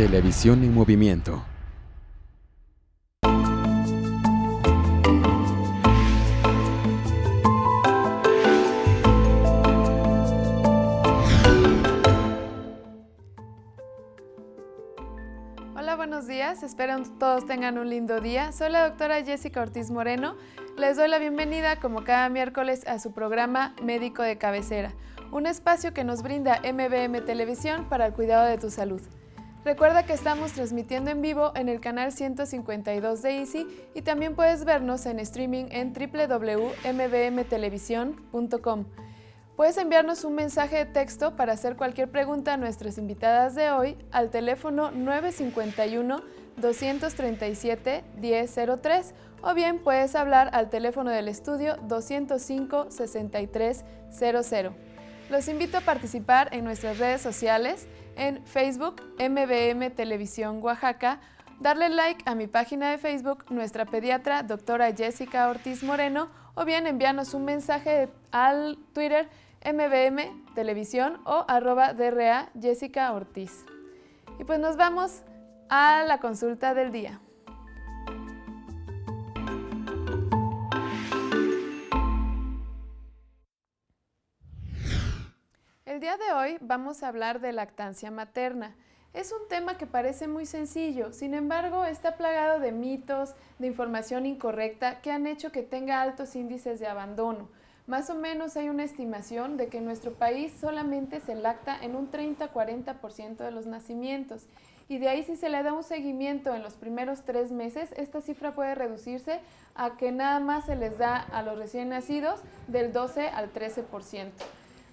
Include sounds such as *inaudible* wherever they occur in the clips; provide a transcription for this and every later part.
Televisión en movimiento. Hola, buenos días. Espero todos tengan un lindo día. Soy la doctora Jessica Ortiz Moreno. Les doy la bienvenida, como cada miércoles, a su programa Médico de Cabecera, un espacio que nos brinda MBM Televisión para el cuidado de tu salud. Recuerda que estamos transmitiendo en vivo en el canal 152 de Easy y también puedes vernos en streaming en www.mbmtelevisión.com. Puedes enviarnos un mensaje de texto para hacer cualquier pregunta a nuestras invitadas de hoy al teléfono 951-237-1003 o bien puedes hablar al teléfono del estudio 205-6300. Los invito a participar en nuestras redes sociales, en Facebook, MBM Televisión Oaxaca, darle like a mi página de Facebook, nuestra pediatra, doctora Jessica Ortiz Moreno, o bien enviarnos un mensaje al Twitter MBM Televisión o arroba DRA Jessica Ortiz. Y pues nos vamos a la consulta del día. el día de hoy vamos a hablar de lactancia materna. Es un tema que parece muy sencillo, sin embargo está plagado de mitos, de información incorrecta que han hecho que tenga altos índices de abandono. Más o menos hay una estimación de que en nuestro país solamente se lacta en un 30-40% de los nacimientos y de ahí si se le da un seguimiento en los primeros tres meses, esta cifra puede reducirse a que nada más se les da a los recién nacidos del 12 al 13%.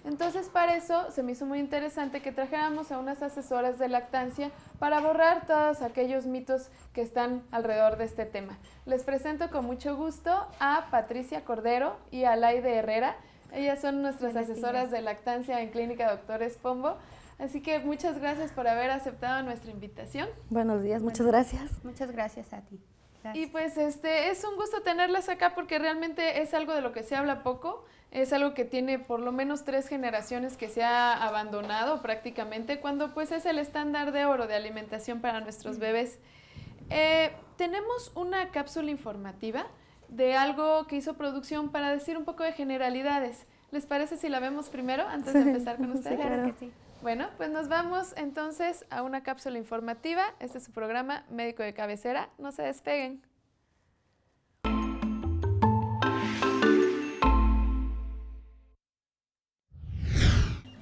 Entonces para eso se me hizo muy interesante que trajéramos a unas asesoras de lactancia para borrar todos aquellos mitos que están alrededor de este tema. Les presento con mucho gusto a Patricia Cordero y a Laide Herrera. Ellas son nuestras asesoras de lactancia en Clínica Doctores Pombo. Así que muchas gracias por haber aceptado nuestra invitación. Buenos días, muchas gracias. Muchas gracias a ti. Y pues este es un gusto tenerlas acá porque realmente es algo de lo que se habla poco es algo que tiene por lo menos tres generaciones que se ha abandonado prácticamente cuando pues es el estándar de oro de alimentación para nuestros bebés. Eh, tenemos una cápsula informativa de algo que hizo producción para decir un poco de generalidades. ¿Les parece si la vemos primero antes de empezar con *laughs* ustedes? Sí, Bueno, pues nos vamos entonces a una cápsula informativa. Este es su programa Médico de Cabecera. No se despeguen.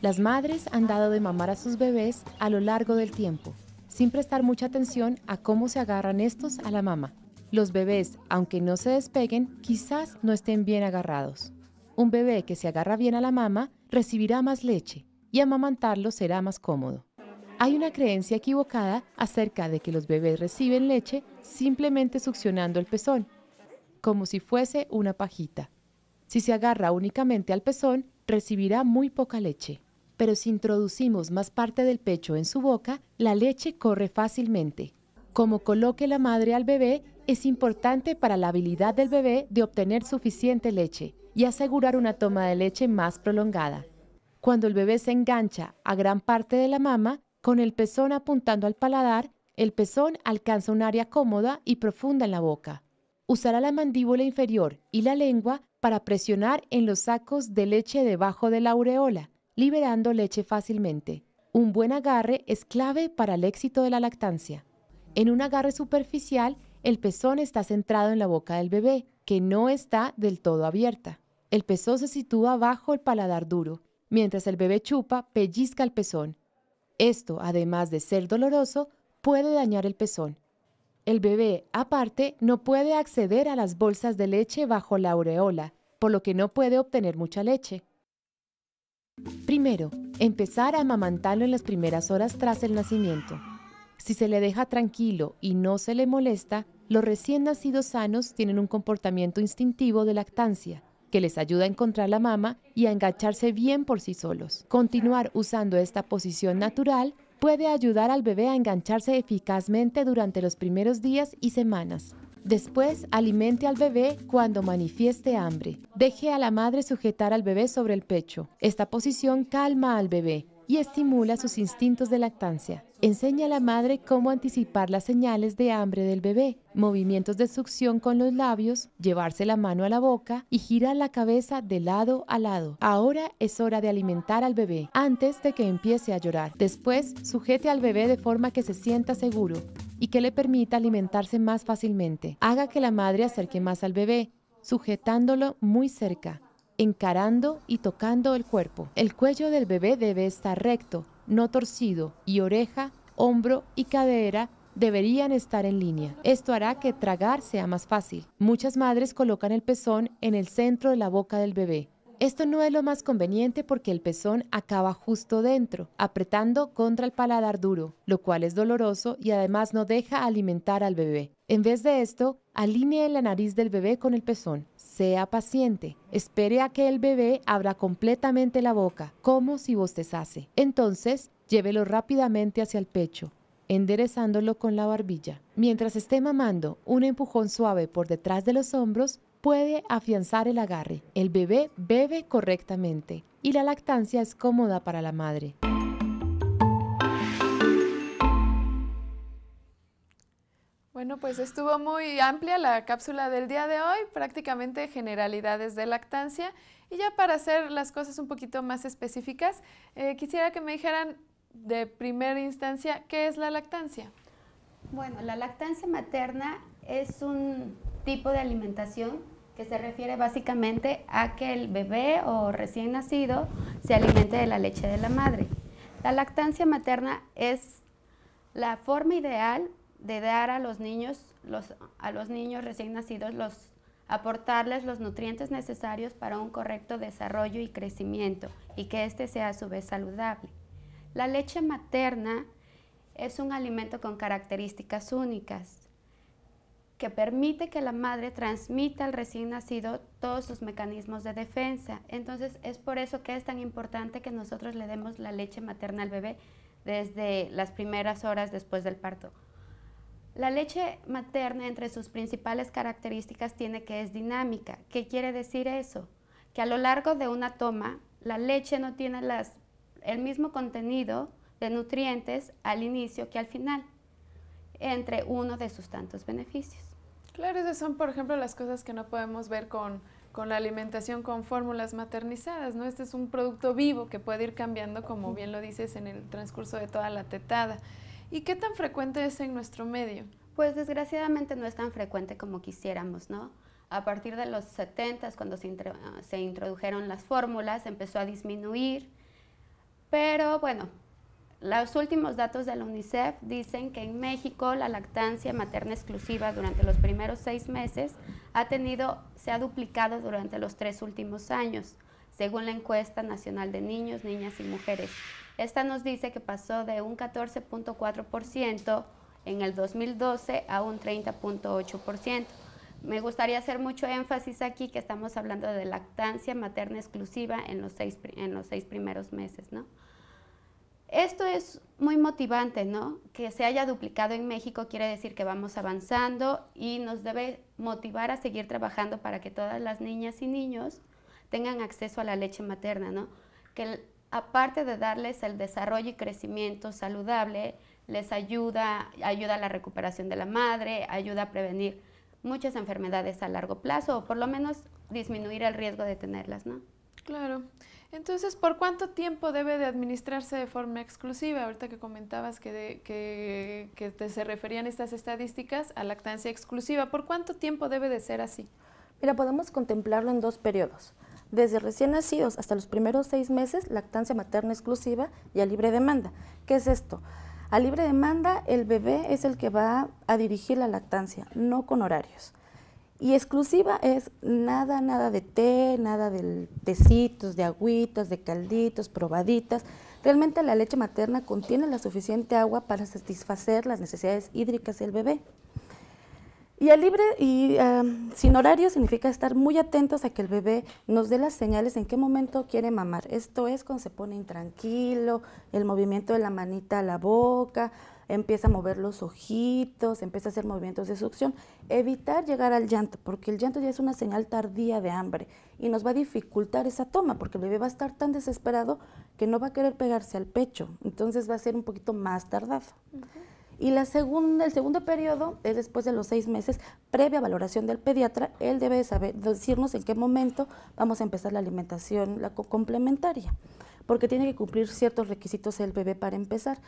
Las madres han dado de mamar a sus bebés a lo largo del tiempo, sin prestar mucha atención a cómo se agarran estos a la mama. Los bebés, aunque no se despeguen, quizás no estén bien agarrados. Un bebé que se agarra bien a la mama recibirá más leche y amamantarlo será más cómodo. Hay una creencia equivocada acerca de que los bebés reciben leche simplemente succionando el pezón, como si fuese una pajita. Si se agarra únicamente al pezón, recibirá muy poca leche pero si introducimos más parte del pecho en su boca, la leche corre fácilmente. Como coloque la madre al bebé es importante para la habilidad del bebé de obtener suficiente leche y asegurar una toma de leche más prolongada. Cuando el bebé se engancha a gran parte de la mama, con el pezón apuntando al paladar, el pezón alcanza un área cómoda y profunda en la boca. Usará la mandíbula inferior y la lengua para presionar en los sacos de leche debajo de la aureola liberando leche fácilmente. Un buen agarre es clave para el éxito de la lactancia. En un agarre superficial, el pezón está centrado en la boca del bebé, que no está del todo abierta. El pezón se sitúa bajo el paladar duro, mientras el bebé chupa, pellizca el pezón. Esto, además de ser doloroso, puede dañar el pezón. El bebé, aparte, no puede acceder a las bolsas de leche bajo la aureola, por lo que no puede obtener mucha leche. Primero, empezar a amamantarlo en las primeras horas tras el nacimiento. Si se le deja tranquilo y no se le molesta, los recién nacidos sanos tienen un comportamiento instintivo de lactancia que les ayuda a encontrar la mama y a engancharse bien por sí solos. Continuar usando esta posición natural puede ayudar al bebé a engancharse eficazmente durante los primeros días y semanas. Después, alimente al bebé cuando manifieste hambre. Deje a la madre sujetar al bebé sobre el pecho. Esta posición calma al bebé y estimula sus instintos de lactancia. Enseña a la madre cómo anticipar las señales de hambre del bebé, movimientos de succión con los labios, llevarse la mano a la boca y girar la cabeza de lado a lado. Ahora es hora de alimentar al bebé antes de que empiece a llorar. Después, sujete al bebé de forma que se sienta seguro y que le permita alimentarse más fácilmente. Haga que la madre acerque más al bebé, sujetándolo muy cerca, encarando y tocando el cuerpo. El cuello del bebé debe estar recto, no torcido, y oreja, hombro y cadera deberían estar en línea. Esto hará que tragar sea más fácil. Muchas madres colocan el pezón en el centro de la boca del bebé esto no es lo más conveniente porque el pezón acaba justo dentro, apretando contra el paladar duro, lo cual es doloroso y además no deja alimentar al bebé. En vez de esto, alinee la nariz del bebé con el pezón. Sea paciente. Espere a que el bebé abra completamente la boca, como si bostezase. Entonces, llévelo rápidamente hacia el pecho enderezándolo con la barbilla. Mientras esté mamando, un empujón suave por detrás de los hombros puede afianzar el agarre. El bebé bebe correctamente y la lactancia es cómoda para la madre. Bueno, pues estuvo muy amplia la cápsula del día de hoy, prácticamente generalidades de lactancia. Y ya para hacer las cosas un poquito más específicas, eh, quisiera que me dijeran de primera instancia qué es la lactancia. Bueno, la lactancia materna es un tipo de alimentación que se refiere básicamente a que el bebé o recién nacido se alimente de la leche de la madre. La lactancia materna es la forma ideal de dar a los niños, a los niños recién nacidos, los, aportarles los nutrientes necesarios para un correcto desarrollo y crecimiento y que éste sea a su vez saludable. La leche materna es un alimento con características únicas, que permite que la madre transmita al recién nacido todos sus mecanismos de defensa. Entonces es por eso que es tan importante que nosotros le demos la leche materna al bebé desde las primeras horas después del parto. La leche materna entre sus principales características tiene que es dinámica. ¿Qué quiere decir eso? Que a lo largo de una toma, la leche no tiene el mismo contenido de nutrientes al inicio que al final entre uno de sus tantos beneficios. Claro, esas son, por ejemplo, las cosas que no podemos ver con, la alimentación con fórmulas maternizadas, ¿no? Este es un producto vivo que puede ir cambiando, como bien lo dices, en el transcurso de toda la tetada. ¿Y qué tan frecuente es en nuestro medio? Pues desgraciadamente no es tan frecuente como quisiéramos, ¿no? A partir de los 70, cuando se introdujeron las fórmulas, empezó a disminuir, pero bueno, los últimos datos de la UNICEF dicen que en México la lactancia materna exclusiva durante los primeros seis meses ha tenido, se ha duplicado durante los tres últimos años, según la encuesta nacional de niños, niñas y mujeres. Esta nos dice que pasó de un 14.4% en el 2012 a un 30.8%. Me gustaría hacer mucho énfasis aquí que estamos hablando de lactancia materna exclusiva en los seis, en los seis primeros meses, ¿no? esto es muy motivante, ¿no? Que se haya duplicado en México quiere decir que vamos avanzando y nos debe motivar a seguir trabajando para que todas las niñas y niños tengan acceso a la leche materna, ¿no? Que aparte de darles el desarrollo y crecimiento saludable, les ayuda, ayuda a la recuperación de la madre, ayuda a prevenir muchas enfermedades a largo plazo o por lo menos disminuir el riesgo de tenerlas, ¿no? Claro. Entonces, ¿por cuánto tiempo debe de administrarse de forma exclusiva? Ahorita que comentabas que, te se referían estas estadísticas a lactancia exclusiva, ¿por cuánto tiempo debe de ser así? Mira, podemos contemplarlo en dos periodos. Desde recién nacidos hasta los primeros seis meses, lactancia materna exclusiva y a libre demanda. ¿Qué es esto? A libre demanda, el bebé es el que va a dirigir la lactancia, no con horarios. Y exclusiva es nada, nada de té, nada de tecitos, de agüitas, de calditos, probaditas. Realmente la leche materna contiene la suficiente agua para satisfacer las necesidades hídricas del bebé. Y libre y sin horario significa estar muy atentos a que el bebé nos dé las señales en qué momento quiere mamar. Esto es cuando se pone intranquilo, el movimiento de la manita a la boca, empieza a mover los ojitos, empieza a hacer movimientos de succión. Evitar llegar al llanto, porque el llanto ya es una señal tardía de hambre y nos va a dificultar esa toma, porque el bebé va a estar tan desesperado que no va a querer pegarse al pecho, entonces va a ser un poquito más tardado. Y la segunda, el segundo periodo es después de los seis meses, previa valoración del pediatra, él debe saber, decirnos en qué momento vamos a empezar la alimentación la complementaria, porque tiene que cumplir ciertos requisitos el bebé para empezar.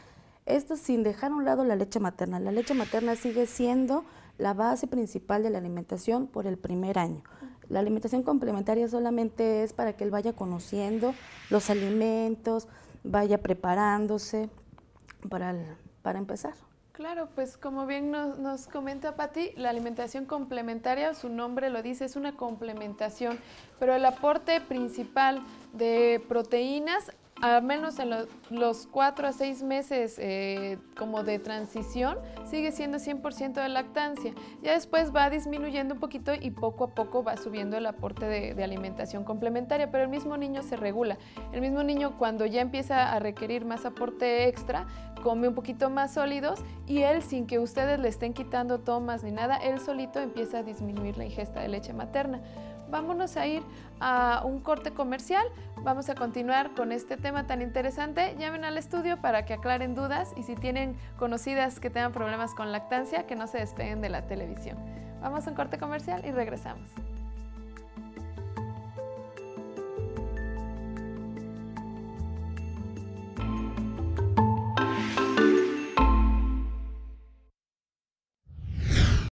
Esto sin dejar a un lado la leche materna. La leche materna sigue siendo la base principal de la alimentación por el primer año. La alimentación complementaria solamente es para que él vaya conociendo los alimentos, vaya preparándose para, para empezar. Claro, pues como bien nos, comenta Patti, la alimentación complementaria, su nombre lo dice, es una complementación, pero el aporte principal de proteínas al menos en los, 4 cuatro a 6 meses eh, como de transición, sigue siendo 100% de lactancia. Ya después va disminuyendo un poquito y poco a poco va subiendo el aporte de, de, alimentación complementaria, pero el mismo niño se regula. El mismo niño cuando ya empieza a requerir más aporte extra, come un poquito más sólidos y él sin que ustedes le estén quitando tomas ni nada, él solito empieza a disminuir la ingesta de leche materna vámonos a ir a un corte comercial. Vamos a continuar con este tema tan interesante. Llamen al estudio para que aclaren dudas y si tienen conocidas que tengan problemas con lactancia, que no se despeguen de la televisión. Vamos a un corte comercial y regresamos.